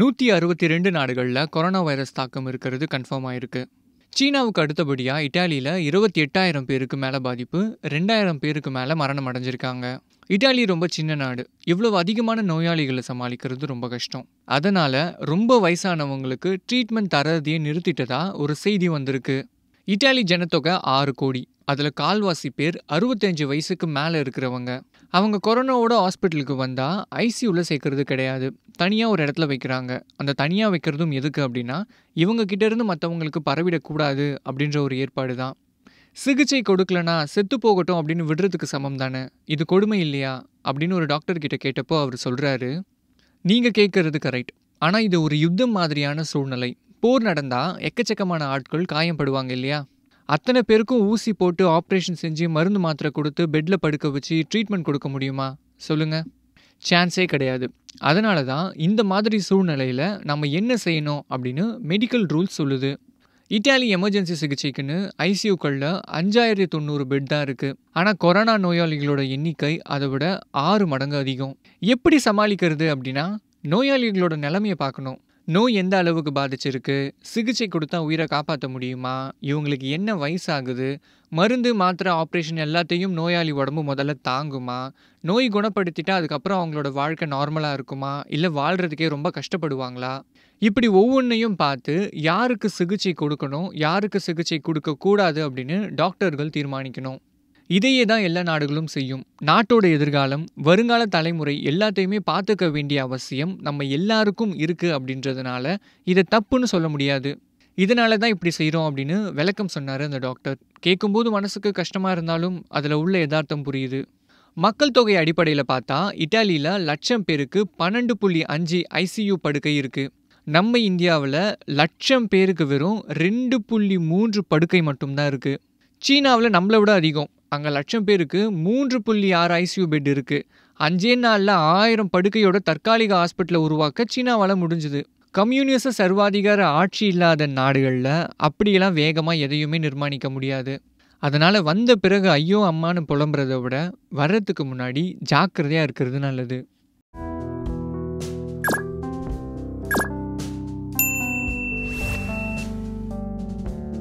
நூற்றி அறுபத்தி ரெண்டு நாடுகளில் கொரோனா வைரஸ் தாக்கம் இருக்கிறது கன்ஃபார்ம் ஆயிருக்கு சீனாவுக்கு அடுத்தபடியாக இட்டாலியில் இருபத்தி எட்டாயிரம் பேருக்கு மேலே பாதிப்பு ரெண்டாயிரம் பேருக்கு மேலே மரணம் அடைஞ்சிருக்காங்க இட்டாலி ரொம்ப சின்ன நாடு இவ்வளவு அதிகமான நோயாளிகளை சமாளிக்கிறது ரொம்ப கஷ்டம் அதனால் ரொம்ப வயசானவங்களுக்கு ட்ரீட்மெண்ட் தரதையே நிறுத்திட்டதா ஒரு செய்தி வந்திருக்கு இட்டாலி ஜனத்தொகை ஆறு கோடி அதில் கால்வாசி பேர் அறுபத்தஞ்சு வயசுக்கு மேலே இருக்கிறவங்க அவங்க கொரோனாவோட ஹாஸ்பிட்டலுக்கு வந்தால் ஐசியூவில் சேர்க்கறது கிடையாது தனியாக ஒரு இடத்துல வைக்கிறாங்க அந்த தனியாக வைக்கிறதும் எதுக்கு அப்படின்னா இவங்க இருந்து மற்றவங்களுக்கு பரவிடக்கூடாது அப்படின்ற ஒரு ஏற்பாடு தான் சிகிச்சை கொடுக்கலனா செத்து போகட்டும் அப்படின்னு விடுறதுக்கு சமம் தானே இது கொடுமை இல்லையா அப்படின்னு ஒரு டாக்டர்கிட்ட கேட்டப்போ அவர் சொல்கிறாரு நீங்கள் கேட்குறது கரெக்ட் ஆனால் இது ஒரு யுத்தம் மாதிரியான சூழ்நிலை போர் நடந்தால் எக்கச்சக்கமான ஆட்கள் காயம்படுவாங்க இல்லையா அத்தனை பேருக்கும் ஊசி போட்டு ஆப்ரேஷன் செஞ்சு மருந்து மாத்திரை கொடுத்து பெட்டில் படுக்க வச்சு ட்ரீட்மெண்ட் கொடுக்க முடியுமா சொல்லுங்கள் சான்ஸே கிடையாது அதனால தான் இந்த மாதிரி சூழ்நிலையில் நம்ம என்ன செய்யணும் அப்படின்னு மெடிக்கல் ரூல்ஸ் சொல்லுது இட்டாலி எமர்ஜென்சி சிகிச்சைக்குன்னு ஐசியூக்களில் அஞ்சாயிரத்தி தொண்ணூறு பெட் தான் இருக்குது ஆனால் கொரோனா நோயாளிகளோட எண்ணிக்கை அதை விட ஆறு மடங்கு அதிகம் எப்படி சமாளிக்கிறது அப்படின்னா நோயாளிகளோட நிலைமையை பார்க்கணும் நோய் எந்த அளவுக்கு பாதிச்சிருக்கு சிகிச்சை கொடுத்தா உயிரை காப்பாற்ற முடியுமா இவங்களுக்கு என்ன வயசாகுது மருந்து மாத்திரை ஆப்ரேஷன் எல்லாத்தையும் நோயாளி உடம்பு முதல்ல தாங்குமா நோய் குணப்படுத்திட்டா அதுக்கப்புறம் அவங்களோட வாழ்க்கை நார்மலாக இருக்குமா இல்லை வாழ்கிறதுக்கே ரொம்ப கஷ்டப்படுவாங்களா இப்படி ஒவ்வொன்றையும் பார்த்து யாருக்கு சிகிச்சை கொடுக்கணும் யாருக்கு சிகிச்சை கொடுக்கக்கூடாது அப்படின்னு டாக்டர்கள் தீர்மானிக்கணும் இதையே தான் எல்லா நாடுகளும் செய்யும் நாட்டோட எதிர்காலம் வருங்கால தலைமுறை எல்லாத்தையுமே பார்த்துக்க வேண்டிய அவசியம் நம்ம எல்லாருக்கும் இருக்குது அப்படின்றதுனால இதை தப்புன்னு சொல்ல முடியாது இதனால தான் இப்படி செய்கிறோம் அப்படின்னு விளக்கம் சொன்னார் அந்த டாக்டர் கேட்கும்போது மனசுக்கு கஷ்டமாக இருந்தாலும் அதில் உள்ள யதார்த்தம் புரியுது மக்கள் தொகை அடிப்படையில் பார்த்தா இட்டாலியில் லட்சம் பேருக்கு பன்னெண்டு புள்ளி அஞ்சு ஐசியூ படுக்கை இருக்குது நம்ம இந்தியாவில் லட்சம் பேருக்கு வெறும் ரெண்டு புள்ளி மூன்று படுக்கை மட்டும்தான் இருக்குது சீனாவில் நம்மளை விட அதிகம் அங்கே லட்சம் பேருக்கு மூன்று புள்ளி ஆறு ஐசியூ பெட் இருக்குது அஞ்சே நாளில் ஆயிரம் படுக்கையோட தற்காலிக ஹாஸ்பிட்டலை உருவாக்க சீனாவால் முடிஞ்சுது கம்யூனிச சர்வாதிகார ஆட்சி இல்லாத நாடுகளில் அப்படியெல்லாம் வேகமாக எதையுமே நிர்மாணிக்க முடியாது அதனால் வந்த பிறகு ஐயோ அம்மானு புலம்புறதை விட வர்றதுக்கு முன்னாடி ஜாக்கிரதையாக இருக்கிறது நல்லது